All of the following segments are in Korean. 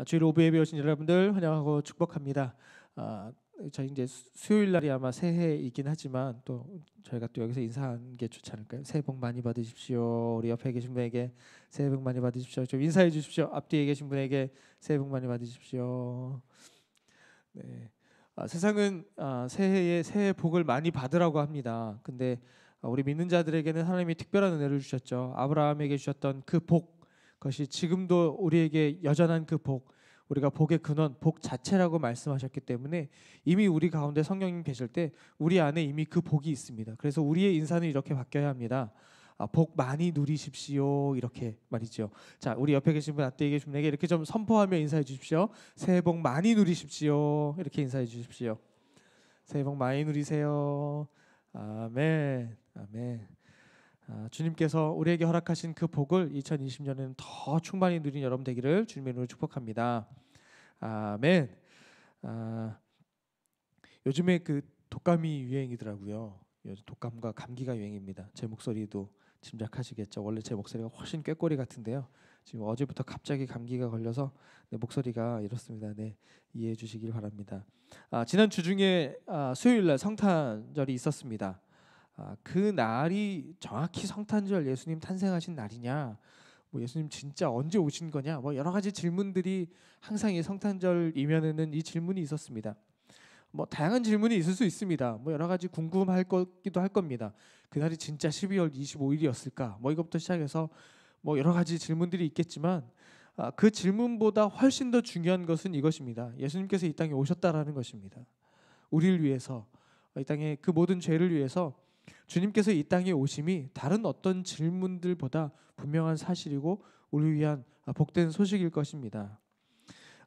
아, 주일 오후에 배우신 여러분들 환영하고 축복합니다. 아, 저희 이제 수요일 날이 아마 새해이긴 하지만 또 저희가 또 여기서 인사하는 게 좋지 않을까요? 새해 복 많이 받으십시오. 우리 옆에 계신 분에게 새해 복 많이 받으십시오. 좀 인사해 주십시오. 앞뒤에 계신 분에게 새해 복 많이 받으십시오. 네. 아, 세상은 아, 새해에 새해 복을 많이 받으라고 합니다. 근데 우리 믿는 자들에게는 하나님이 특별한 은혜를 주셨죠. 아브라함에게 주셨던 그 복, 그것이 지금도 우리에게 여전한 그 복, 우리가 복의 근원, 복 자체라고 말씀하셨기 때문에 이미 우리 가운데 성령님 계실 때 우리 안에 이미 그 복이 있습니다. 그래서 우리의 인사는 이렇게 바뀌어야 합니다. 아, 복 많이 누리십시오 이렇게 말이죠. 자, 우리 옆에 계신 분 앞뒤에 계신 분에게 이렇게 좀 선포하며 인사해 주십시오. 새해 복 많이 누리십시오 이렇게 인사해 주십시오. 새해 복 많이 누리세요. 아멘, 아멘. 아, 주님께서 우리에게 허락하신 그 복을 2020년에는 더 충만히 누린 여러분 되기를 주님의 이름으로 축복합니다. 아멘. 아, 요즘에 그 독감이 유행이더라고요. 독감과 감기가 유행입니다. 제 목소리도 짐작하시겠죠. 원래 제 목소리가 훨씬 꾀꼬리 같은데요. 지금 어제부터 갑자기 감기가 걸려서 목소리가 이렇습니다. 네 이해해 주시길 바랍니다. 아, 지난 주 중에 아, 수요일 날 성탄절이 있었습니다. 아, 그 날이 정확히 성탄절 예수님 탄생하신 날이냐 뭐 예수님 진짜 언제 오신 거냐 뭐 여러 가지 질문들이 항상 이 성탄절 이면에는 이 질문이 있었습니다. 뭐 다양한 질문이 있을 수 있습니다. 뭐 여러 가지 궁금할 것기도 할 겁니다. 그날이 진짜 12월 25일이었을까? 뭐 이것부터 시작해서 뭐 여러 가지 질문들이 있겠지만 아, 그 질문보다 훨씬 더 중요한 것은 이것입니다. 예수님께서 이 땅에 오셨다라는 것입니다. 우리를 위해서 이 땅에 그 모든 죄를 위해서 주님께서 이 땅에 오심이 다른 어떤 질문들보다 분명한 사실이고 우리 위한 복된 소식일 것입니다.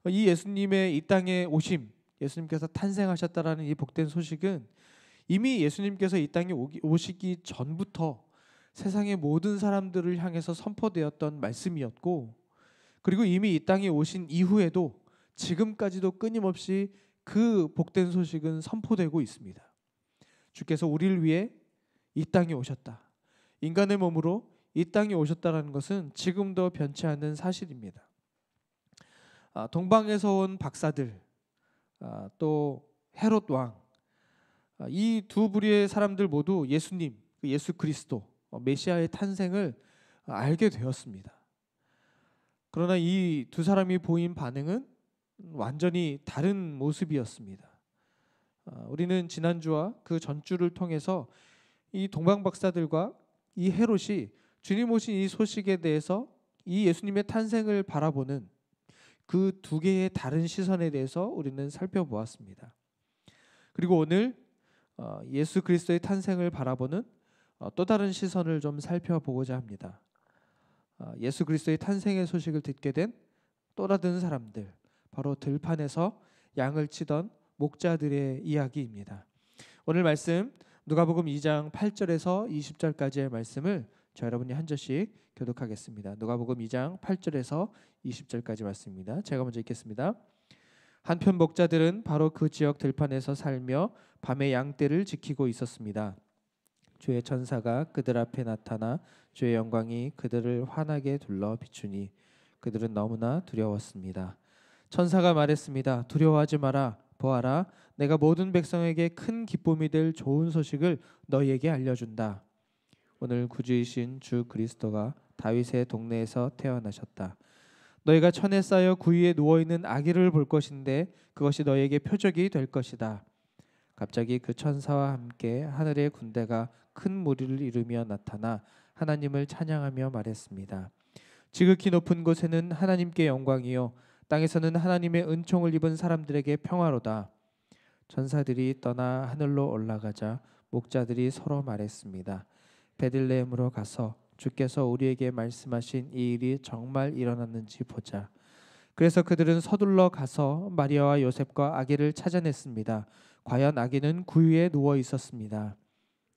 이 예수님의 이 땅에 오심, 예수님께서 탄생하셨다라는 이 복된 소식은 이미 예수님께서 이 땅에 오시기 전부터 세상의 모든 사람들을 향해서 선포되었던 말씀이었고 그리고 이미 이 땅에 오신 이후에도 지금까지도 끊임없이 그 복된 소식은 선포되고 있습니다. 주께서 우리를 위해 이 땅에 오셨다. 인간의 몸으로 이 땅에 오셨다라는 것은 지금도 변치 않는 사실입니다. 아, 동방에서 온 박사들, 아, 또 헤롯 왕, 아, 이두 부류의 사람들 모두 예수님, 그 예수 그리스도, 어, 메시아의 탄생을 알게 되었습니다. 그러나 이 두 사람이 보인 반응은 완전히 다른 모습이었습니다. 우리는 지난주와 그 전주를 통해서 이 동방 박사들과 이 헤롯이 주님 오신 이 소식에 대해서 이 예수님의 탄생을 바라보는 그 두 개의 다른 시선에 대해서 우리는 살펴보았습니다. 그리고 오늘 어, 예수 그리스도의 탄생을 바라보는 어, 또 다른 시선을 좀 살펴보고자 합니다. 어, 예수 그리스도의 탄생의 소식을 듣게 된 또 다른 사람들, 바로 들판에서 양을 치던 목자들의 이야기입니다. 오늘 말씀 누가복음 2장 8절에서 20절까지의 말씀을 저 여러분이 한 절씩 교독하겠습니다. 누가복음 2장 8절에서 20절까지 말씀입니다. 제가 먼저 읽겠습니다. 한편 목자들은 바로 그 지역 들판에서 살며 밤에 양떼를 지키고 있었습니다. 주의 천사가 그들 앞에 나타나 주의 영광이 그들을 환하게 둘러 비추니 그들은 너무나 두려웠습니다. 천사가 말했습니다. 두려워하지 마라. 보아라, 내가 모든 백성에게 큰 기쁨이 될 좋은 소식을 너희에게 알려준다. 오늘 구주이신 주 그리스도가 다윗의 동네에서 태어나셨다. 너희가 천에 쌓여 구위에 누워 있는 아기를 볼 것인데 그것이 너희에게 표적이 될 것이다. 갑자기 그 천사와 함께 하늘의 군대가 큰 무리를 이루며 나타나 하나님을 찬양하며 말했습니다. 지극히 높은 곳에는 하나님께 영광이요 땅에서는 하나님의 은총을 입은 사람들에게 평화로다. 전사들이 떠나 하늘로 올라가자 목자들이 서로 말했습니다. 베들레헴으로 가서 주께서 우리에게 말씀하신 이 일이 정말 일어났는지 보자. 그래서 그들은 서둘러 가서 마리아와 요셉과 아기를 찾아냈습니다. 과연 아기는 구유에 누워 있었습니다.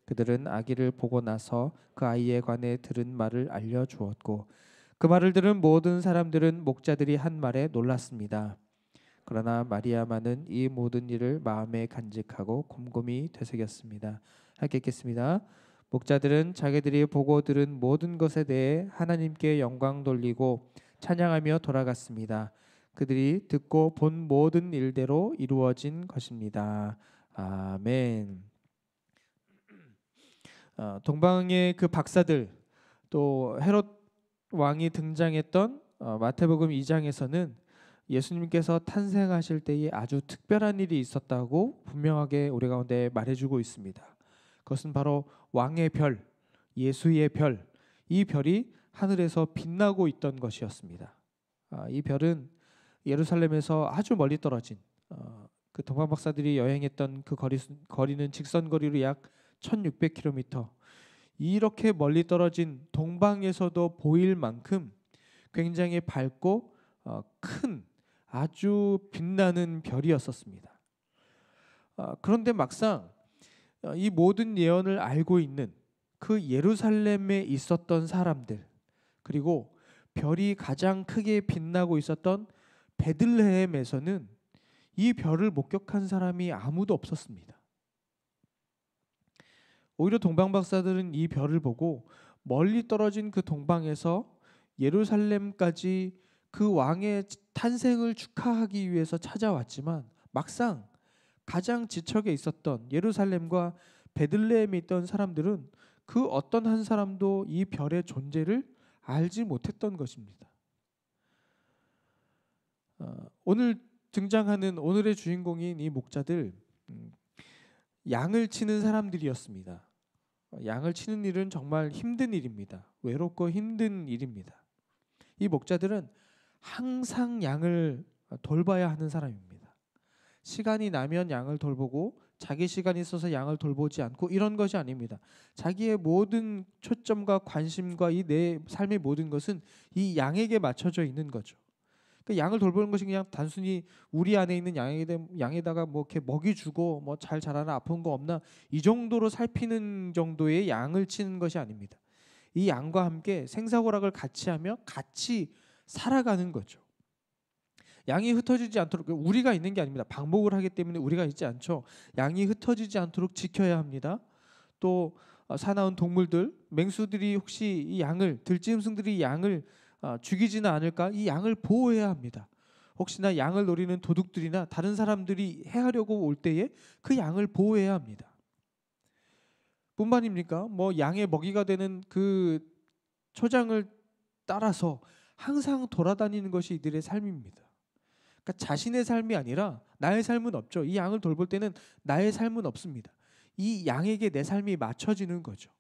그들은 아기를 보고 나서 그 아이에 관해 들은 말을 알려 주었고 그 말을 들은 모든 사람들은 목자들이 한 말에 놀랐습니다. 그러나 마리아만은 이 모든 일을 마음에 간직하고 곰곰이 되새겼습니다. 함께 읽겠습니다. 목자들은 자기들이 보고 들은 모든 것에 대해 하나님께 영광 돌리고 찬양하며 돌아갔습니다. 그들이 듣고 본 모든 일대로 이루어진 것입니다. 아멘. 어, 동방의 그 박사들 또 헤롯 왕이 등장했던 어, 마태복음 2장에서는 예수님께서 탄생하실 때에 아주 특별한 일이 있었다고 분명하게 우리 가운데 말해주고 있습니다. 그것은 바로 왕의 별, 예수의 별, 이 별이 하늘에서 빛나고 있던 것이었습니다. 아, 이 별은 예루살렘에서 아주 멀리 떨어진 어, 그 동방 박사들이 여행했던 그 거리, 거리는 직선 거리로 약 1,600km 이렇게 멀리 떨어진 동방에서도 보일 만큼 굉장히 밝고 어, 큰 아주 빛나는 별이었었습니다. 아, 그런데 막상 어, 이 모든 예언을 알고 있는 그 예루살렘에 있었던 사람들 그리고 별이 가장 크게 빛나고 있었던 베들레헴에서는 이 별을 목격한 사람이 아무도 없었습니다. 오히려 동방 박사들은 이 별을 보고 멀리 떨어진 그 동방에서 예루살렘까지 그 왕의 탄생을 축하하기 위해서 찾아왔지만 막상 가장 지척에 있었던 예루살렘과 베들레헴에 있던 사람들은 그 어떤 한 사람도 이 별의 존재를 알지 못했던 것입니다. 어, 오늘 등장하는 오늘의 주인공인 이 목자들 음, 양을 치는 사람들이었습니다. 어, 양을 치는 일은 정말 힘든 일입니다. 외롭고 힘든 일입니다. 이 목자들은 항상 양을 돌봐야 하는 사람입니다. 시간이 나면 양을 돌보고 자기 시간이 있어서 양을 돌보지 않고 이런 것이 아닙니다. 자기의 모든 초점과 관심과 이 내 삶의 모든 것은 이 양에게 맞춰져 있는 거죠. 그 양을 돌보는 것이 그냥 단순히 우리 안에 있는 양에 양에다가 뭐 이렇게 먹이 주고 뭐 잘 자라나 아픈 거 없나 이 정도로 살피는 정도의 양을 치는 것이 아닙니다. 이 양과 함께 생사고락을 같이 하며 같이 살아가는 거죠. 양이 흩어지지 않도록 우리가 있는 게 아닙니다. 방목을 하기 때문에 우리가 있지 않죠. 양이 흩어지지 않도록 지켜야 합니다. 또 어, 사나운 동물들, 맹수들이 혹시 이 양을 들짐승들이 양을 어, 죽이지는 않을까? 이 양을 보호해야 합니다. 혹시나 양을 노리는 도둑들이나 다른 사람들이 해하려고 올 때에 그 양을 보호해야 합니다. 뿐만입니까? 뭐 양의 먹이가 되는 그 초장을 따라서 항상 돌아다니는 것이 이들의 삶입니다. 그러니까 자신의 삶이 아니라 나의 삶은 없죠. 이 양을 돌볼 때는 나의 삶은 없습니다. 이 양에게 내 삶이 맞춰지는 거죠.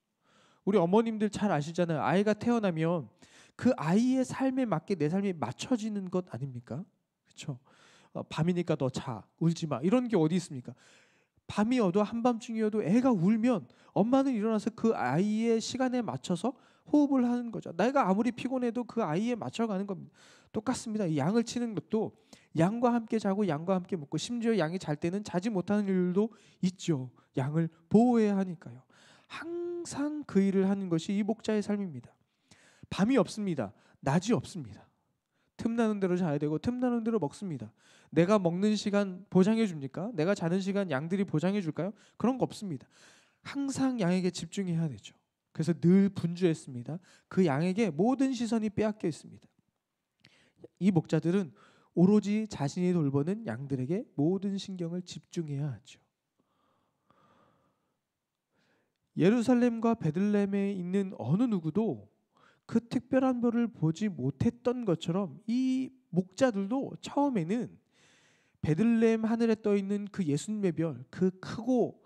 우리 어머님들 잘 아시잖아요. 아이가 태어나면 그 아이의 삶에 맞게 내 삶이 맞춰지는 것 아닙니까? 그렇죠? 밤이니까 너 자, 울지 마. 이런 게 어디 있습니까? 밤이어도 한밤중이어도 애가 울면 엄마는 일어나서 그 아이의 시간에 맞춰서 호흡을 하는 거죠. 내가 아무리 피곤해도 그 아이에 맞춰가는 겁니다. 똑같습니다. 이 양을 치는 것도 양과 함께 자고 양과 함께 먹고 심지어 양이 잘 때는 자지 못하는 일도 있죠. 양을 보호해야 하니까요. 항상 그 일을 하는 것이 이 목자의 삶입니다. 밤이 없습니다. 낮이 없습니다. 틈나는 대로 자야 되고 틈나는 대로 먹습니다. 내가 먹는 시간 보장해 줍니까? 내가 자는 시간 양들이 보장해 줄까요? 그런 거 없습니다. 항상 양에게 집중해야 되죠. 그래서 늘 분주했습니다. 그 양에게 모든 시선이 빼앗겨 있습니다. 이 목자들은 오로지 자신이 돌보는 양들에게 모든 신경을 집중해야 하죠. 예루살렘과 베들레헴에 있는 어느 누구도 그 특별한 별을 보지 못했던 것처럼 이 목자들도 처음에는 베들레헴 하늘에 떠 있는 그 예수님의 별, 그 크고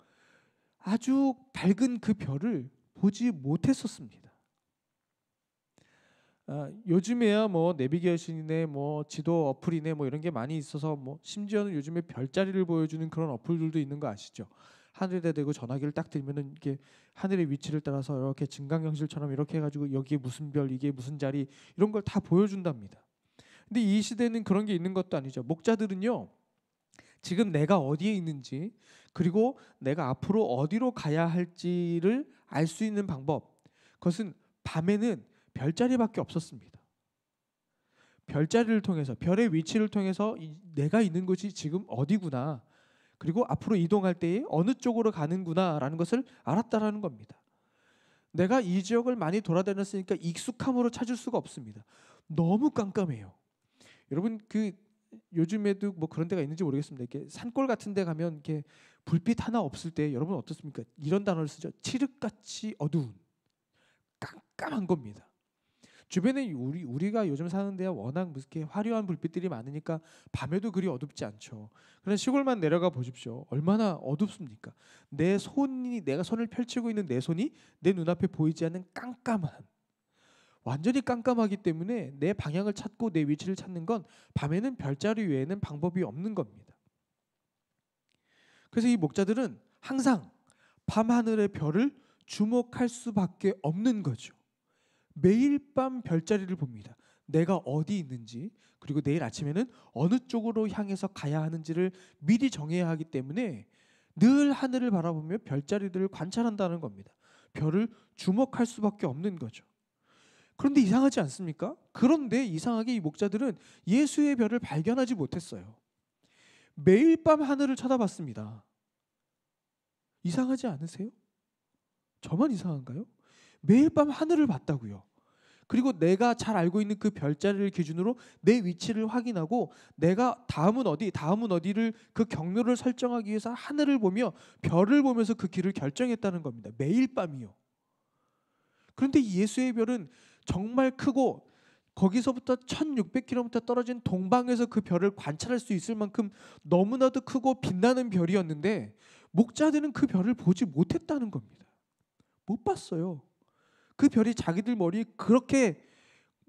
아주 밝은 그 별을 보지 못했었습니다. 아, 요즘에야 뭐 내비게이션이네 뭐 지도 어플이네 뭐 이런 게 많이 있어서 뭐 심지어는 요즘에 별자리를 보여주는 그런 어플들도 있는 거 아시죠? 하늘에 대고 전화기를 딱 들면은 이게 하늘의 위치를 따라서 이렇게 증강현실처럼 이렇게 해가지고 여기에 무슨 별 이게 무슨 자리 이런 걸 다 보여준답니다. 근데 이 시대는 그런 게 있는 것도 아니죠. 목자들은요 지금 내가 어디에 있는지 그리고 내가 앞으로 어디로 가야 할지를 알 수 있는 방법. 그것은 밤에는 별자리밖에 없었습니다. 별자리를 통해서 별의 위치를 통해서 내가 있는 곳이 지금 어디구나. 그리고 앞으로 이동할 때에 어느 쪽으로 가는구나라는 것을 알았다라는 겁니다. 내가 이 지역을 많이 돌아다녔으니까 익숙함으로 찾을 수가 없습니다. 너무 깜깜해요. 여러분 그 요즘에도 뭐 그런 데가 있는지 모르겠습니다. 이렇게 산골 같은 데 가면 이렇게 불빛 하나 없을 때 여러분 어떻습니까? 이런 단어를 쓰죠. 칠흑같이 어두운 깜깜한 겁니다. 주변에 우리 우리가 요즘 사는 데야 워낙 무섭게 화려한 불빛들이 많으니까 밤에도 그리 어둡지 않죠. 그런 시골만 내려가 보십시오. 얼마나 어둡습니까? 내 손이 내가 손을 펼치고 있는 내 손이 내 눈앞에 보이지 않는 깜깜한 완전히 깜깜하기 때문에 내 방향을 찾고 내 위치를 찾는 건 밤에는 별자리 외에는 방법이 없는 겁니다. 그래서 이 목자들은 항상 밤하늘의 별을 주목할 수밖에 없는 거죠. 매일 밤 별자리를 봅니다. 내가 어디 있는지 그리고 내일 아침에는 어느 쪽으로 향해서 가야 하는지를 미리 정해야 하기 때문에 늘 하늘을 바라보며 별자리들을 관찰한다는 겁니다. 별을 주목할 수밖에 없는 거죠. 그런데 이상하지 않습니까? 그런데 이상하게 이 목자들은 예수의 별을 발견하지 못했어요. 매일 밤 하늘을 쳐다봤습니다. 이상하지 않으세요? 저만 이상한가요? 매일 밤 하늘을 봤다고요. 그리고 내가 잘 알고 있는 그 별자리를 기준으로 내 위치를 확인하고 내가 다음은 어디, 다음은 어디를 그 경로를 설정하기 위해서 하늘을 보며 별을 보면서 그 길을 결정했다는 겁니다. 매일 밤이요. 그런데 예수의 별은 정말 크고 거기서부터 1600km 떨어진 동방에서 그 별을 관찰할 수 있을 만큼 너무나도 크고 빛나는 별이었는데 목자들은 그 별을 보지 못했다는 겁니다. 못 봤어요. 그 별이 자기들 머리 그렇게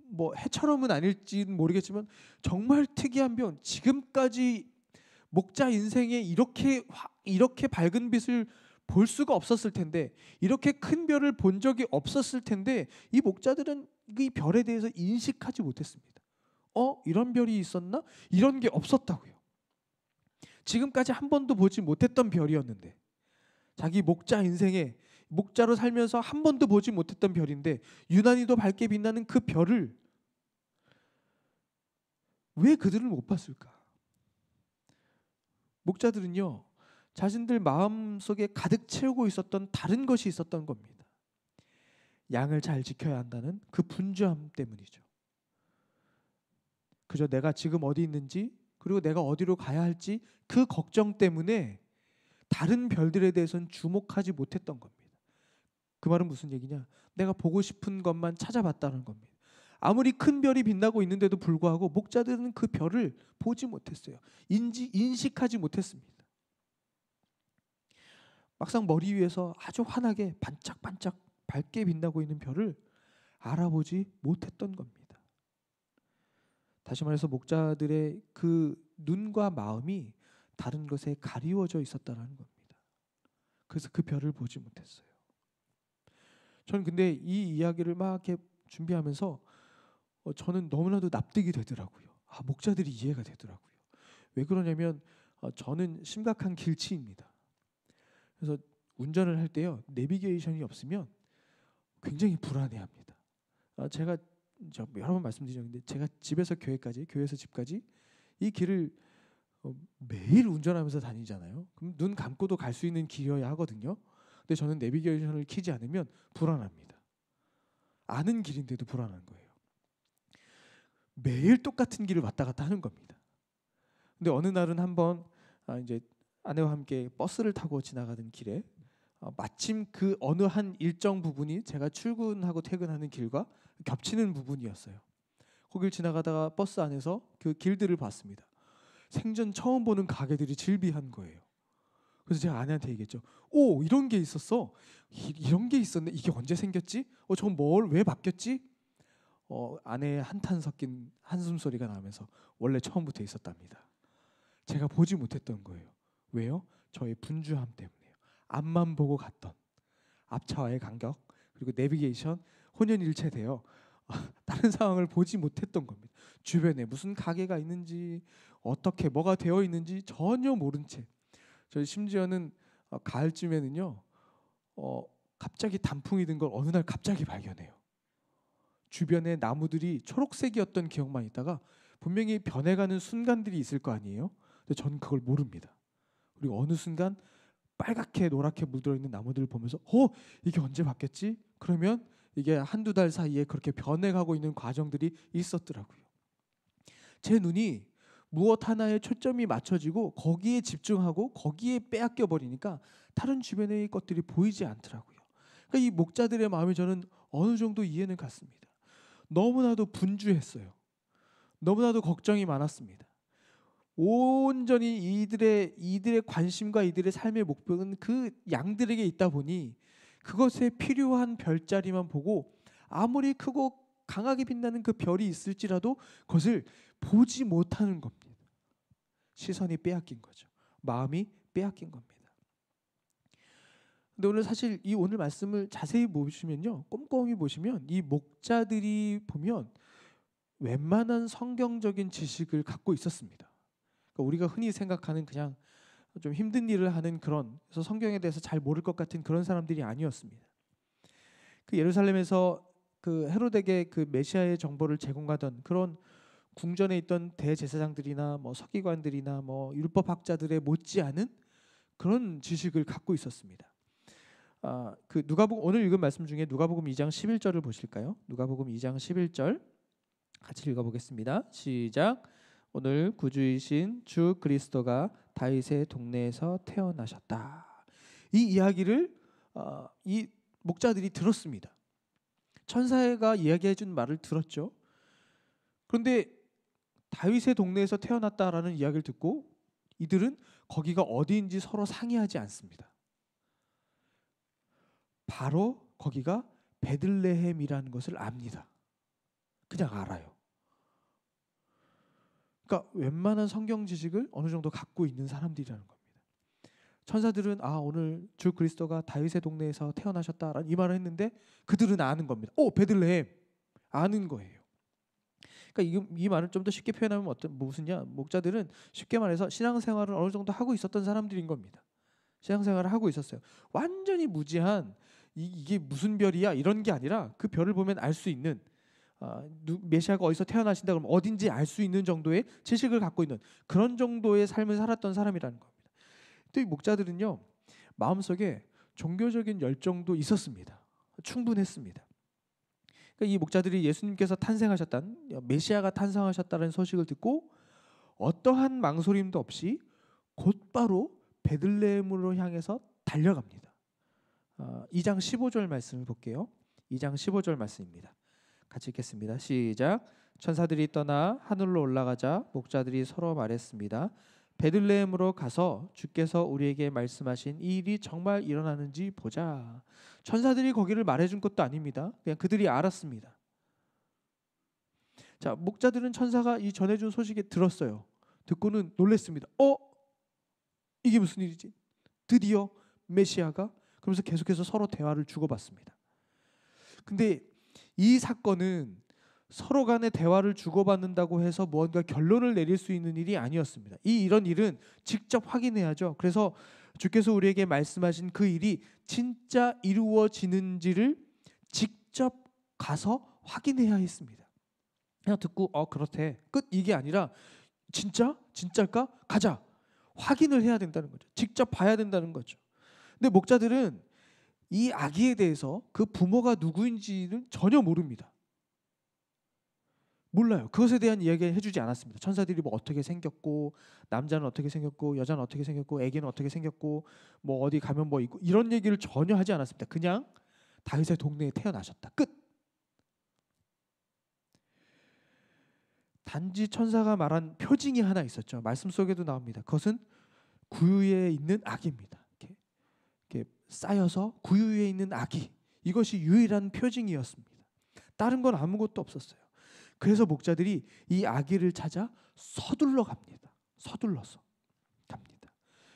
뭐 해처럼은 아닐지는 모르겠지만 정말 특이한 별. 지금까지 목자 인생에 이렇게 이렇게 밝은 빛을 볼 수가 없었을 텐데 이렇게 큰 별을 본 적이 없었을 텐데 이 목자들은 이 별에 대해서 인식하지 못했습니다. 어? 이런 별이 있었나? 이런 게 없었다고요. 지금까지 한 번도 보지 못했던 별이었는데 자기 목자 인생에 목자로 살면서 한 번도 보지 못했던 별인데 유난히도 밝게 빛나는 그 별을 왜 그들은 못 봤을까? 목자들은요 자신들 마음 속에 가득 채우고 있었던 다른 것이 있었던 겁니다. 양을 잘 지켜야 한다는 그 분주함 때문이죠. 그저 내가 지금 어디 있는지 그리고 내가 어디로 가야 할지 그 걱정 때문에 다른 별들에 대해서는 주목하지 못했던 겁니다. 그 말은 무슨 얘기냐? 내가 보고 싶은 것만 찾아봤다는 겁니다. 아무리 큰 별이 빛나고 있는데도 불구하고 목자들은 그 별을 보지 못했어요. 인지 인식하지 못했습니다. 막상 머리 위에서 아주 환하게 반짝반짝 밝게 빛나고 있는 별을 알아보지 못했던 겁니다. 다시 말해서 목자들의 그 눈과 마음이 다른 것에 가리워져 있었다라는 겁니다. 그래서 그 별을 보지 못했어요. 저는 근데 이 이야기를 막 이렇게 준비하면서 어, 저는 너무나도 납득이 되더라고요. 아, 목자들이 이해가 되더라고요. 왜 그러냐면 어, 저는 심각한 길치입니다. 그래서 운전을 할 때요 내비게이션이 없으면 굉장히 불안해합니다. 아, 제가 여러 번 말씀드린 적데 제가 집에서 교회까지, 교회에서 집까지 이 길을 어, 매일 운전하면서 다니잖아요. 그럼 눈 감고도 갈 수 있는 길이어야 하거든요. 근데 저는 내비게이션을 키지 않으면 불안합니다. 아는 길인데도 불안한 거예요. 매일 똑같은 길을 왔다 갔다 하는 겁니다. 근데 어느 날은 한번 아 이제 아내와 함께 버스를 타고 지나가던 길에 어, 마침 그 어느 한 일정 부분이 제가 출근하고 퇴근하는 길과 겹치는 부분이었어요. 거길 지나가다가 버스 안에서 그 길들을 봤습니다. 생전 처음 보는 가게들이 질비한 거예요. 그래서 제가 아내한테 얘기했죠. 오 이런 게 있었어. 이, 런게 있었네. 이게 언제 생겼지? 어 저건 뭘 왜 바뀌었지? 어 아내의 한탄 섞인 한숨 소리가 나면서 원래 처음부터 있었답니다. 제가 보지 못했던 거예요. 왜요? 저의 분주함 때문에. 앞만 보고 갔던 앞차와의 간격 그리고 내비게이션 혼연일체되어 다른 상황을 보지 못했던 겁니다. 주변에 무슨 가게가 있는지 어떻게 뭐가 되어 있는지 전혀 모른 채 저희 심지어는 어, 가을쯤에는요 어, 갑자기 단풍이 든 걸 어느 날 갑자기 발견해요. 주변에 나무들이 초록색이었던 기억만 있다가 분명히 변해가는 순간들이 있을 거 아니에요. 근데 전 그걸 모릅니다. 그리고 어느 순간 빨갛게 노랗게 물들어 있는 나무들을 보면서 어 이게 언제 봤겠지? 그러면 이게 한두 달 사이에 그렇게 변해가고 있는 과정들이 있었더라고요. 제 눈이 무엇 하나에 초점이 맞춰지고 거기에 집중하고 거기에 빼앗겨 버리니까 다른 주변의 것들이 보이지 않더라고요. 그러니까 이 목자들의 마음이 저는 어느 정도 이해는 갔습니다. 너무나도 분주했어요. 너무나도 걱정이 많았습니다. 온전히 이들의 이들의 관심과 이들의 삶의 목표는 그 양들에게 있다 보니 그것에 필요한 별자리만 보고 아무리 크고 강하게 빛나는 그 별이 있을지라도 그것을 보지 못하는 겁니다. 시선이 빼앗긴 거죠. 마음이 빼앗긴 겁니다. 근데 오늘 사실 이 오늘 말씀을 자세히 보시면요. 꼼꼼히 보시면 이 목자들이 보면 웬만한 성경적인 지식을 갖고 있었습니다. 그러니까 우리가 흔히 생각하는 그냥 좀 힘든 일을 하는 그런 그래서 성경에 대해서 잘 모를 것 같은 그런 사람들이 아니었습니다. 그 예루살렘에서 그 헤롯에게 그 메시아의 정보를 제공하던 그런 궁전에 있던 대제사장들이나 뭐 서기관들이나 뭐 율법학자들의 못지않은 그런 지식을 갖고 있었습니다. 아, 그누가복 오늘 읽은 말씀 중에 누가복음 2장 11절을 보실까요? 누가복음 2장 11절 같이 읽어보겠습니다. 시작. 오늘 구주이신 주 그리스도가 다윗의 동네에서 태어나셨다. 이 이야기를 어, 이 목자들이 들었습니다. 천사가 이야기해 준 말을 들었죠. 그런데 다윗의 동네에서 태어났다라는 이야기를 듣고 이들은 거기가 어디인지 서로 상의하지 않습니다. 바로 거기가 베들레헴이라는 것을 압니다. 그냥 알아요. 그러니까 웬만한 성경 지식을 어느 정도 갖고 있는 사람들이라는 겁니다. 천사들은 아 오늘 주 그리스도가 다윗의 동네에서 태어나셨다라는 이 말을 했는데 그들은 아는 겁니다. 오 베들레헴 아는 거예요. 그러니까 이, 이 말을 좀 더 쉽게 표현하면 어떤 무슨냐 목자들은 쉽게 말해서 신앙생활을 어느 정도 하고 있었던 사람들인 겁니다. 신앙생활을 하고 있었어요. 완전히 무지한 이, 게 무슨 별이야 이런 게 아니라 그 별을 보면 알 수 있는 어, 메시아가 어디서 태어나신다 그러면 어딘지 알 수 있는 정도의 지식을 갖고 있는 그런 정도의 삶을 살았던 사람이라는 겁니다. 또 이 목자들은요 마음속에 종교적인 열정도 있었습니다. 충분했습니다. 그러니까 이 목자들이 예수님께서 탄생하셨다 메시아가 탄생하셨다는 소식을 듣고 어떠한 망설임도 없이 곧바로 베들레헴으로 향해서 달려갑니다. 어, 2장 15절 말씀을 볼게요. 2장 15절 말씀입니다. 같이 읽겠습니다. 시작. 천사들이 떠나 하늘로 올라가자 목자들이 서로 말했습니다. 베들레헴으로 가서 주께서 우리에게 말씀하신 이 일이 정말 일어나는지 보자. 천사들이 거기를 말해준 것도 아닙니다. 그냥 그들이 알았습니다. 자 목자들은 천사가 이 전해준 소식에 들었어요. 듣고는 놀랬습니다. 어? 이게 무슨 일이지? 드디어 메시아가 그러면서 계속해서 서로 대화를 주고받습니다. 근데 이 사건은 서로 간의 대화를 주고받는다고 해서 무언가 결론을 내릴 수 있는 일이 아니었습니다. 이 이런 일은 직접 확인해야죠. 그래서 주께서 우리에게 말씀하신 그 일이 진짜 이루어지는지를 직접 가서 확인해야 했습니다. 그냥 듣고 어 그렇대 끝 이게 아니라 진짜 진짜일까 가자 확인을 해야 된다는 거죠. 직접 봐야 된다는 거죠. 근데 목자들은 이 아기에 대해서 그 부모가 누구인지는 전혀 모릅니다. 몰라요. 그것에 대한 이야기 해주지 않았습니다. 천사들이 뭐 어떻게 생겼고 남자는 어떻게 생겼고 여자는 어떻게 생겼고 애기는 어떻게 생겼고 뭐 어디 가면 뭐 있고 이런 얘기를 전혀 하지 않았습니다. 그냥 다윗의 동네에 태어나셨다. 끝. 단지 천사가 말한 표징이 하나 있었죠. 말씀 속에도 나옵니다. 그것은 구유에 있는 아기입니다. 쌓여서 구유 위에 있는 아기 이것이 유일한 표징이었습니다. 다른 건 아무것도 없었어요. 그래서 목자들이 이 아기를 찾아 서둘러 갑니다. 서둘러서 갑니다.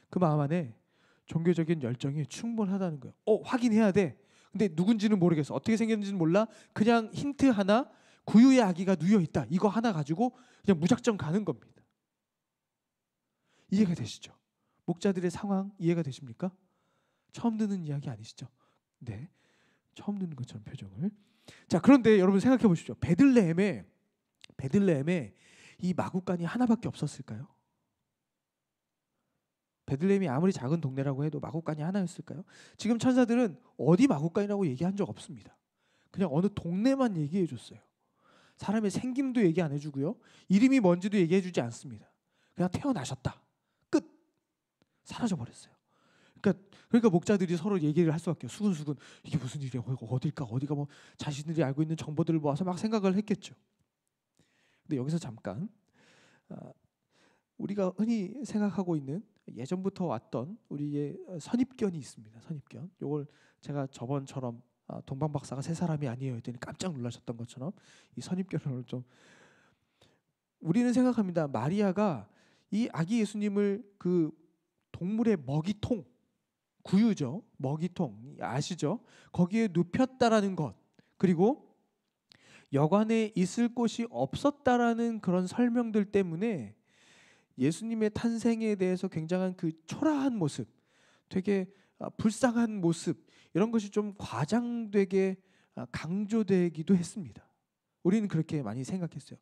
그 마음 안에 종교적인 열정이 충분하다는 거예요. 어, 확인해야 돼. 근데 누군지는 모르겠어. 어떻게 생겼는지는 몰라. 그냥 힌트 하나, 구유의 아기가 누여 있다. 이거 하나 가지고 그냥 무작정 가는 겁니다. 이해가 되시죠? 목자들의 상황 이해가 되십니까? 처음 듣는 이야기 아니시죠? 네. 처음 듣는 것처럼 표정을. 자, 그런데 여러분 생각해 보십시오. 베들레헴에 베들레헴에 이 마구간이 하나밖에 없었을까요? 베들레헴이 아무리 작은 동네라고 해도 마구간이 하나였을까요? 지금 천사들은 어디 마구간이라고 얘기한 적 없습니다. 그냥 어느 동네만 얘기해 줬어요. 사람의 생김도 얘기 안 해주고요. 이름이 뭔지도 얘기해 주지 않습니다. 그냥 태어나셨다. 끝. 사라져 버렸어요. 그러니까 그러니까 목자들이 서로 얘기를 할 수밖에 수근수근 이게 무슨 일이야 뭐 어딜까 어디가 뭐 자신들이 알고 있는 정보들을 모아서 막 생각을 했겠죠. 근데 여기서 잠깐 어, 우리가 흔히 생각하고 있는 예전부터 왔던 우리의 선입견이 있습니다. 선입견. 요걸 제가 저번처럼 어, 동방 박사가 세 사람이 아니에요 했더니 깜짝 놀라셨던 것처럼 이 선입견을 좀 우리는 생각합니다. 마리아가 이 아기 예수님을 그 동물의 먹이통 구유죠. 먹이통 아시죠? 거기에 눕혔다라는 것. 그리고 여관에 있을 곳이 없었다라는 그런 설명들 때문에 예수님의 탄생에 대해서 굉장한 그 초라한 모습, 되게 아, 불쌍한 모습 이런 것이 좀 과장되게 아, 강조되기도 했습니다. 우리는 그렇게 많이 생각했어요.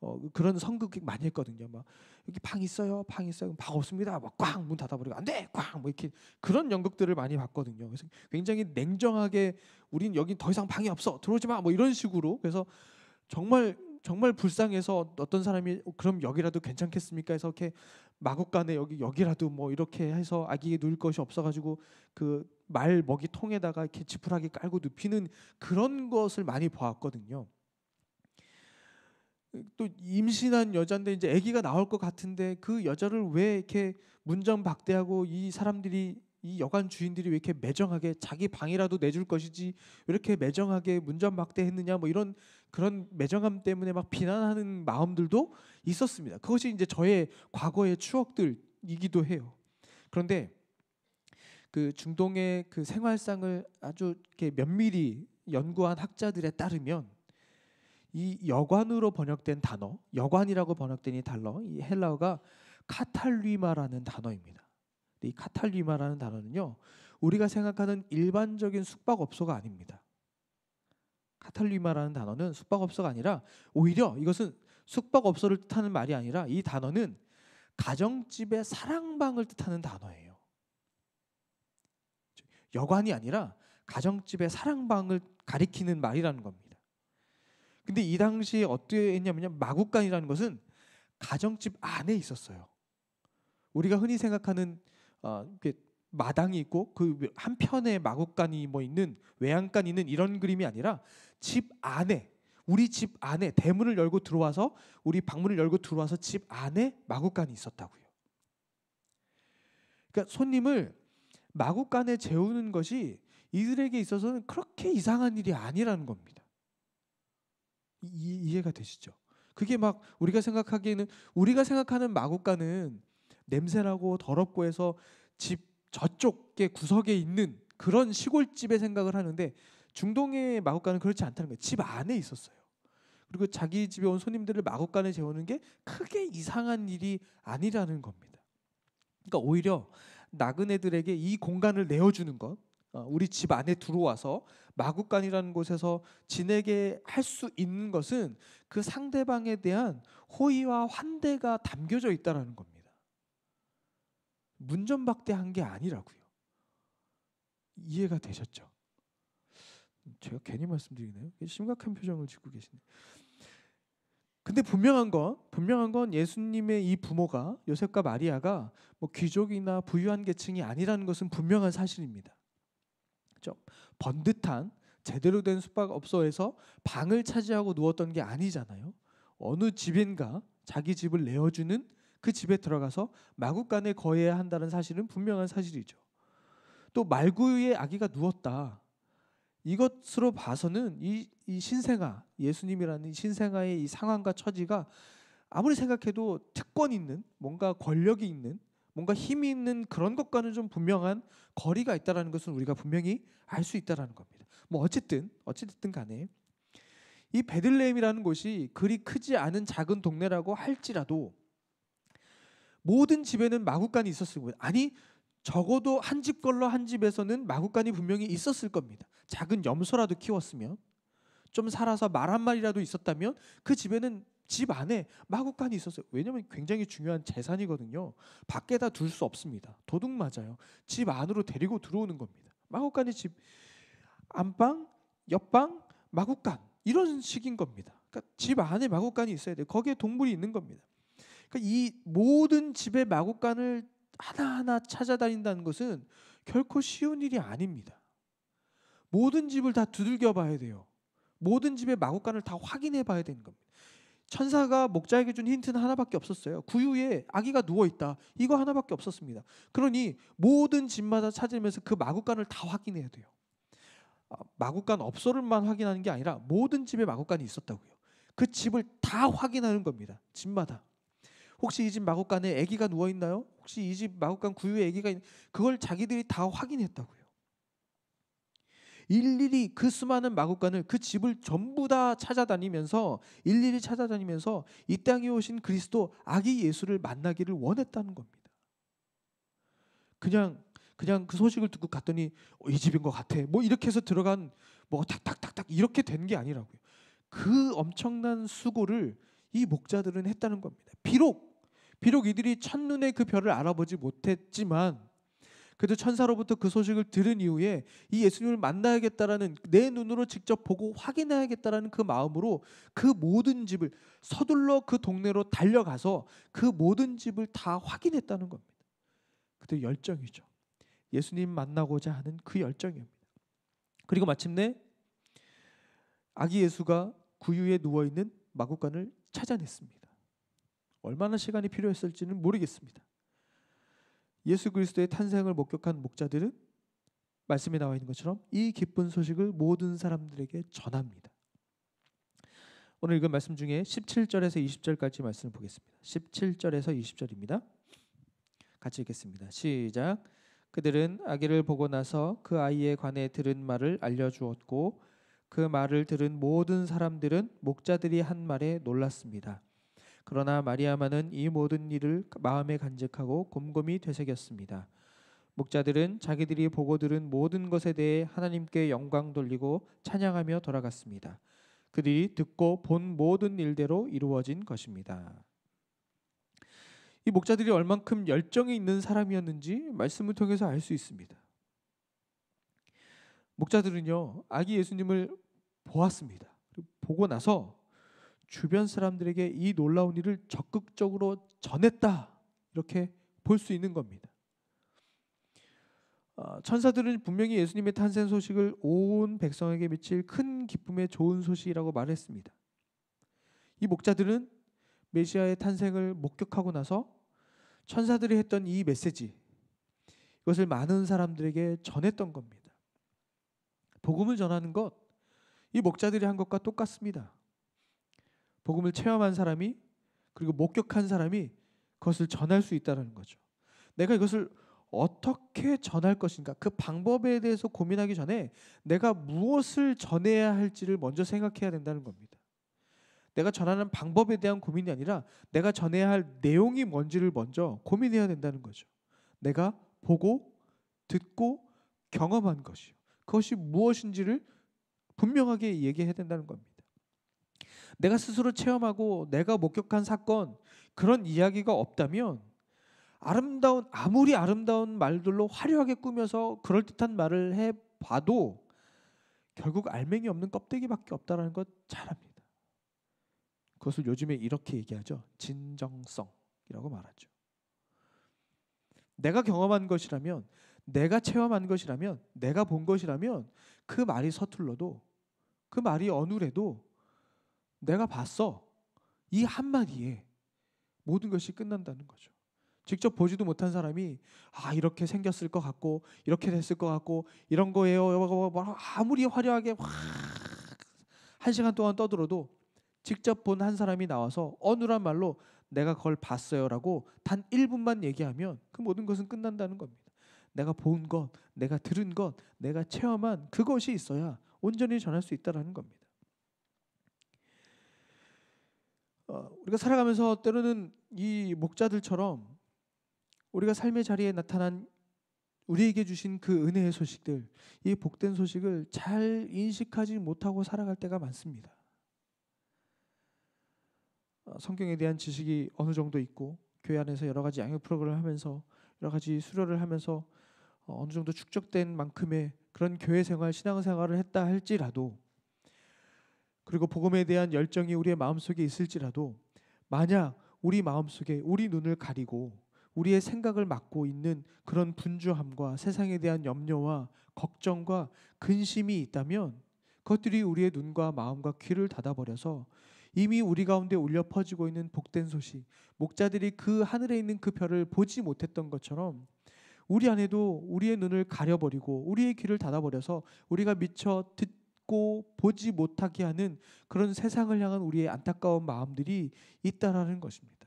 어, 그런 성극 이 많이 했거든요. 막 여기 방 있어요, 방 있어요, 방 없습니다. 막 꽝 문 닫아버리고 안 돼, 꽝 뭐 이렇게 그런 연극들을 많이 봤거든요. 그래서 굉장히 냉정하게 우린 여기 더 이상 방이 없어, 들어오지 마, 뭐 이런 식으로 그래서 정말 정말 불쌍해서 어떤 사람이 그럼 여기라도 괜찮겠습니까 해서 이렇게 마구간에 여기 여기라도 뭐 이렇게 해서 아기에 누울 것이 없어가지고 그 말 먹이 통에다가 이렇게 지푸라기 깔고 눕히는 그런 것을 많이 보았거든요. 또 임신한 여자인데 이제 아기가 나올 것 같은데 그 여자를 왜 이렇게 문전박대하고 이 사람들이 이 여관 주인들이 왜 이렇게 매정하게 자기 방이라도 내줄 것이지 이렇게 매정하게 문전박대했느냐 뭐 이런 그런 매정함 때문에 막 비난하는 마음들도 있었습니다. 그것이 이제 저의 과거의 추억들이기도 해요. 그런데 그 중동의 그 생활상을 아주 이렇게 면밀히 연구한 학자들에 따르면 이 여관으로 번역된 단어, 여관이라고 번역된 이 단어, 이 헬라어가 카탈리마라는 단어입니다. 이 카탈리마라는 단어는요, 우리가 생각하는 일반적인 숙박업소가 아닙니다. 카탈리마라는 단어는 숙박업소가 아니라 오히려 이것은 숙박업소를 뜻하는 말이 아니라 이 단어는 가정집의 사랑방을 뜻하는 단어예요. 여관이 아니라 가정집의 사랑방을 가리키는 말이라는 겁니다. 근데 이 당시에 어떻게 했냐면요. 마국간이라는 것은 가정집 안에 있었어요. 우리가 흔히 생각하는 어, 마당이 있고 그 한편에 마국간이 뭐 있는 외양간이 있는 이런 그림이 아니라 집 안에 우리 집 안에 대문을 열고 들어와서 우리 방문을 열고 들어와서 집 안에 마국간이 있었다고요. 그러니까 손님을 마국간에 재우는 것이 이들에게 있어서는 그렇게 이상한 일이 아니라는 겁니다. 이, 해가 되시죠? 그게 막 우리가 생각하기에는 우리가 생각하는 마구간은 냄새라고 더럽고 해서 집 저쪽에 구석에 있는 그런 시골집의 생각을 하는데 중동의 마구간은 그렇지 않다는 거예요. 집 안에 있었어요. 그리고 자기 집에 온 손님들을 마구간에 재우는 게 크게 이상한 일이 아니라는 겁니다. 그러니까 오히려 나그네들에게 이 공간을 내어주는 것, 어, 우리 집 안에 들어와서 마구간이라는 곳에서 지내게 할 수 있는 것은 그 상대방에 대한 호의와 환대가 담겨져 있다라는 겁니다. 문전박대한 게 아니라고요. 이해가 되셨죠? 제가 괜히 말씀드리네요. 심각한 표정을 짓고 계시네. 근데 분명한 건 분명한 건 예수님의 이 부모가 요셉과 마리아가 뭐 귀족이나 부유한 계층이 아니라는 것은 분명한 사실입니다. 좀 번듯한 제대로 된 숙박업소에서 방을 차지하고 누웠던 게 아니잖아요. 어느 집인가 자기 집을 내어주는 그 집에 들어가서 마구간에 거해야 한다는 사실은 분명한 사실이죠. 또 말구유의 아기가 누웠다. 이것으로 봐서는 이, 이 신생아 예수님이라는 신생아의 이 상황과 처지가 아무리 생각해도 특권 있는 뭔가 권력이 있는 뭔가 힘이 있는 그런 것과는 좀 분명한 거리가 있다라는 것은 우리가 분명히 알 수 있다라는 겁니다. 뭐 어쨌든 어쨌든 간에 이 베들레헴이라는 곳이 그리 크지 않은 작은 동네라고 할지라도 모든 집에는 마구간이 있었을 거예요. 아니 적어도 한 집 걸러 한 집에서는 마구간이 분명히 있었을 겁니다. 작은 염소라도 키웠으면 좀 살아서 말 한 마리라도 있었다면 그 집에는 집 안에 마구간이 있었어요. 왜냐면 굉장히 중요한 재산이거든요. 밖에다 둘 수 없습니다. 도둑 맞아요. 집 안으로 데리고 들어오는 겁니다. 마구간이 집 안방, 옆방, 마구간 이런 식인 겁니다. 그러니까 집 안에 마구간이 있어야 돼요. 거기에 동물이 있는 겁니다. 그러니까 이 모든 집의 마구간을 하나하나 찾아다닌다는 것은 결코 쉬운 일이 아닙니다. 모든 집을 다 두들겨 봐야 돼요. 모든 집의 마구간을 다 확인해 봐야 되는 겁니다. 천사가 목자에게 준 힌트는 하나밖에 없었어요. 구유에 그 아기가 누워 있다. 이거 하나밖에 없었습니다. 그러니 모든 집마다 찾으면서 그 마구간을 다 확인해야 돼요. 어, 마구간 업소를만 확인하는 게 아니라 모든 집에 마구간이 있었다고요. 그 집을 다 확인하는 겁니다. 집마다. 혹시 이 집 마구간에 아기가 누워 있나요? 혹시 이 집 마구간 구유에 그 아기가 있... 그걸 자기들이 다 확인했다고요. 일일이 그 수많은 마구간을 그 집을 전부 다 찾아다니면서 일일이 찾아다니면서 이 땅에 오신 그리스도 아기 예수를 만나기를 원했다는 겁니다. 그냥 그냥 그 소식을 듣고 갔더니 어, 이 집인 것 같아. 뭐 이렇게 해서 들어간 뭐 탁탁탁탁 이렇게 된 게 아니라고요. 그 엄청난 수고를 이 목자들은 했다는 겁니다. 비록 비록 이들이 첫눈에 그 별을 알아보지 못했지만 그래도 천사로부터 그 소식을 들은 이후에 이 예수님을 만나야겠다라는 내 눈으로 직접 보고 확인해야겠다라는 그 마음으로 그 모든 집을 서둘러 그 동네로 달려가서 그 모든 집을 다 확인했다는 겁니다. 그때 열정이죠. 예수님 만나고자 하는 그 열정입니다. 그리고 마침내 아기 예수가 구유에 누워 있는 마구간을 찾아냈습니다. 얼마나 시간이 필요했을지는 모르겠습니다. 예수 그리스도의 탄생을 목격한 목자들은 말씀에 나와 있는 것처럼 이 기쁜 소식을 모든 사람들에게 전합니다. 오늘 읽은 말씀 중에 17절에서 20절까지 말씀을 보겠습니다. 17절에서 20절입니다. 같이 읽겠습니다. 시작. 그들은 아기를 보고 나서 그 아이에 관해 들은 말을 알려주었고 그 말을 들은 모든 사람들은 목자들이 한 말에 놀랐습니다. 그러나 마리아만은 이 모든 일을 마음에 간직하고 곰곰이 되새겼습니다. 목자들은 자기들이 보고 들은 모든 것에 대해 하나님께 영광 돌리고 찬양하며 돌아갔습니다. 그들이 듣고 본 모든 일대로 이루어진 것입니다. 이 목자들이 얼만큼 열정이 있는 사람이었는지 말씀을 통해서 알 수 있습니다. 목자들은요 아기 예수님을 보았습니다. 보고 나서 주변 사람들에게 이 놀라운 일을 적극적으로 전했다 이렇게 볼 수 있는 겁니다. 어, 천사들은 분명히 예수님의 탄생 소식을 온 백성에게 미칠 큰 기쁨의 좋은 소식이라고 말했습니다. 이 목자들은 메시아의 탄생을 목격하고 나서 천사들이 했던 이 메시지 이것을 많은 사람들에게 전했던 겁니다. 복음을 전하는 것 이 목자들이 한 것과 똑같습니다. 복음을 체험한 사람이 그리고 목격한 사람이 그것을 전할 수 있다는 라 거죠. 내가 이것을 어떻게 전할 것인가 그 방법에 대해서 고민하기 전에 내가 무엇을 전해야 할지를 먼저 생각해야 된다는 겁니다. 내가 전하는 방법에 대한 고민이 아니라 내가 전해야 할 내용이 뭔지를 먼저 고민해야 된다는 거죠. 내가 보고 듣고 경험한 것이요. 그것이 무엇인지를 분명하게 얘기해야 된다는 겁니다. 내가 스스로 체험하고 내가 목격한 사건 그런 이야기가 없다면 아름다운 아무리 아름다운 말들로 화려하게 꾸며서 그럴듯한 말을 해 봐도 결국 알맹이 없는 껍데기밖에 없다라는 것 잘합니다. 그것을 요즘에 이렇게 얘기하죠. 진정성이라고 말하죠. 내가 경험한 것이라면, 내가 체험한 것이라면, 내가 본 것이라면 그 말이 서툴러도 그 말이 어눌해도 내가 봤어. 이 한마디에 모든 것이 끝난다는 거죠. 직접 보지도 못한 사람이 아 이렇게 생겼을 것 같고 이렇게 됐을 것 같고 이런 거예요. 뭐, 뭐, 뭐, 아무리 화려하게 한 시간 동안 떠들어도 직접 본 한 사람이 나와서 어눌한 말로 내가 그걸 봤어요라고 단 1분만 얘기하면 그 모든 것은 끝난다는 겁니다. 내가 본 것, 내가 들은 것, 내가 체험한 그것이 있어야 온전히 전할 수 있다라는 겁니다. 어, 우리가 살아가면서 때로는 이 목자들처럼 우리가 삶의 자리에 나타난 우리에게 주신 그 은혜의 소식들, 이 복된 소식을 잘 인식하지 못하고 살아갈 때가 많습니다. 어, 성경에 대한 지식이 어느 정도 있고 교회 안에서 여러 가지 양육 프로그램을 하면서 여러 가지 수료를 하면서 어, 어느 정도 축적된 만큼의 그런 교회 생활, 신앙 생활을 했다 할지라도 그리고 복음에 대한 열정이 우리의 마음속에 있을지라도 만약 우리 마음속에 우리 눈을 가리고 우리의 생각을 막고 있는 그런 분주함과 세상에 대한 염려와 걱정과 근심이 있다면 그것들이 우리의 눈과 마음과 귀를 닫아버려서 이미 우리 가운데 울려 퍼지고 있는 복된 소식, 목자들이 그 하늘에 있는 그 별을 보지 못했던 것처럼 우리 안에도 우리의 눈을 가려버리고 우리의 귀를 닫아버려서 우리가 미처 듣 듣고 보지 못하게 하는 그런 세상을 향한 우리의 안타까운 마음들이 있다라는 것입니다.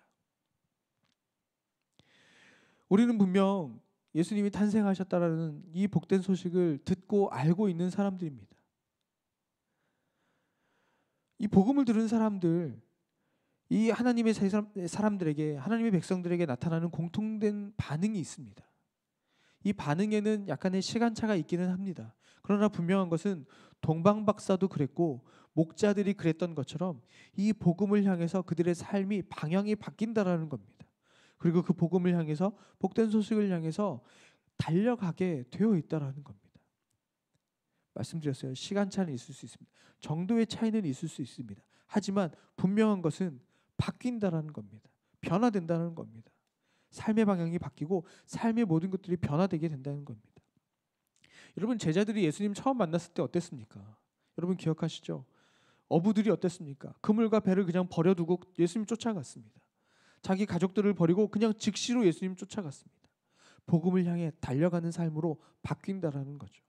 우리는 분명 예수님이 탄생하셨다라는 이 복된 소식을 듣고 알고 있는 사람들입니다. 이 복음을 들은 사람들, 이 하나님의 사람들에게 하나님의 백성들에게 나타나는 공통된 반응이 있습니다. 이 반응에는 약간의 시간차가 있기는 합니다. 그러나 분명한 것은 동방박사도 그랬고 목자들이 그랬던 것처럼 이 복음을 향해서 그들의 삶이 방향이 바뀐다라는 겁니다. 그리고 그 복음을 향해서 복된 소식을 향해서 달려가게 되어 있다라는 겁니다. 말씀드렸어요. 시간 차는 있을 수 있습니다. 정도의 차이는 있을 수 있습니다. 하지만 분명한 것은 바뀐다라는 겁니다. 변화된다는 겁니다. 삶의 방향이 바뀌고 삶의 모든 것들이 변화되게 된다는 겁니다. 여러분 제자들이 예수님 처음 만났을 때 어땠습니까? 여러분 기억하시죠? 어부들이 어땠습니까? 그물과 배를 그냥 버려두고 예수님 쫓아갔습니다. 자기 가족들을 버리고 그냥 즉시로 예수님 쫓아갔습니다. 복음을 향해 달려가는 삶으로 바뀐다라는 거죠.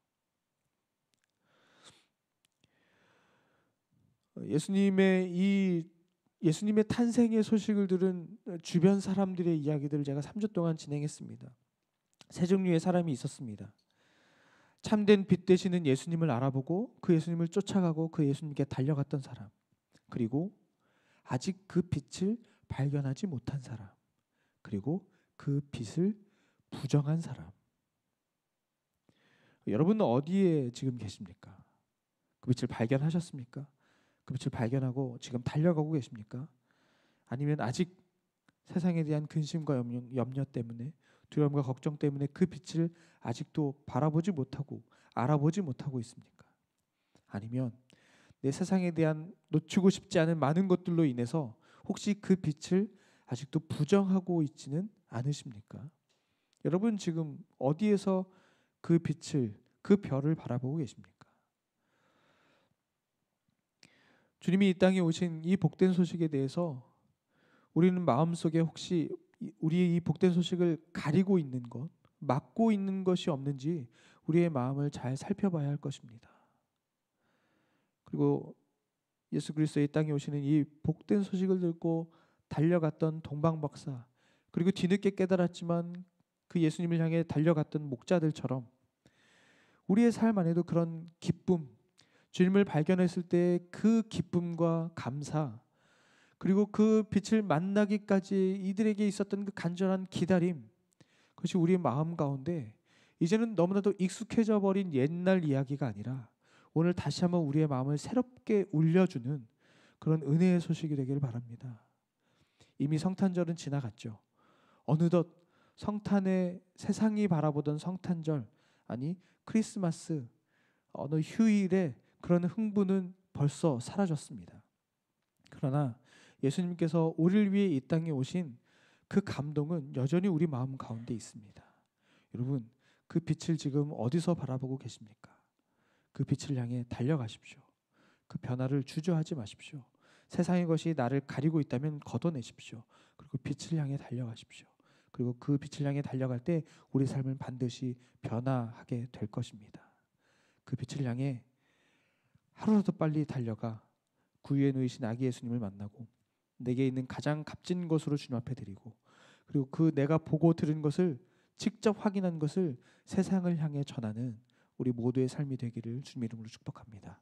예수님의 이 예수님의 탄생의 소식을 들은 주변 사람들의 이야기들을 제가 3주 동안 진행했습니다. 세종류의 사람이 있었습니다. 참된 빛 되시는 예수님을 알아보고 그 예수님을 쫓아가고 그 예수님께 달려갔던 사람. 그리고 아직 그 빛을 발견하지 못한 사람. 그리고 그 빛을 부정한 사람. 여러분은 어디에 지금 계십니까? 그 빛을 발견하셨습니까? 그 빛을 발견하고 지금 달려가고 계십니까? 아니면 아직 세상에 대한 근심과 염려, 염려 때문에 두려움과 걱정 때문에 그 빛을 아직도 바라보지 못하고 알아보지 못하고 있습니까? 아니면 내 세상에 대한 놓치고 싶지 않은 많은 것들로 인해서 혹시 그 빛을 아직도 부정하고 있지는 않으십니까? 여러분 지금 어디에서 그 빛을 그 별을 바라보고 계십니까? 주님이 이 땅에 오신 이 복된 소식에 대해서 우리는 마음속에 혹시 우리의 이 복된 소식을 가리고 있는 것, 막고 있는 것이 없는지 우리의 마음을 잘 살펴봐야 할 것입니다. 그리고 예수 그리스도의 땅에 오시는 이 복된 소식을 듣고 달려갔던 동방 박사 그리고 뒤늦게 깨달았지만 그 예수님을 향해 달려갔던 목자들처럼 우리의 삶 안에도 그런 기쁨 주님을 발견했을 때 그 기쁨과 감사 그리고 그 빛을 만나기까지 이들에게 있었던 그 간절한 기다림 그것이 우리의 마음 가운데 이제는 너무나도 익숙해져 버린 옛날 이야기가 아니라 오늘 다시 한번 우리의 마음을 새롭게 울려주는 그런 은혜의 소식이 되길 바랍니다. 이미 성탄절은 지나갔죠. 어느덧 성탄의 세상이 바라보던 성탄절 아니 크리스마스 어느 휴일에 그런 흥분은 벌써 사라졌습니다. 그러나 예수님께서 우리를 위해 이 땅에 오신 그 감동은 여전히 우리 마음 가운데 있습니다. 여러분, 그 빛을 지금 어디서 바라보고 계십니까? 그 빛을 향해 달려가십시오. 그 변화를 주저하지 마십시오. 세상의 것이 나를 가리고 있다면 걷어내십시오. 그리고 빛을 향해 달려가십시오. 그리고 그 빛을 향해 달려갈 때 우리 삶은 반드시 변화하게 될 것입니다. 그 빛을 향해 하루라도 빨리 달려가 구유에 누이신 아기 예수님을 만나고 내게 있는 가장 값진 것으로 주님 앞에 드리고 그리고 그 내가 보고 들은 것을 직접 확인한 것을 세상을 향해 전하는 우리 모두의 삶이 되기를 주님 이름으로 축복합니다.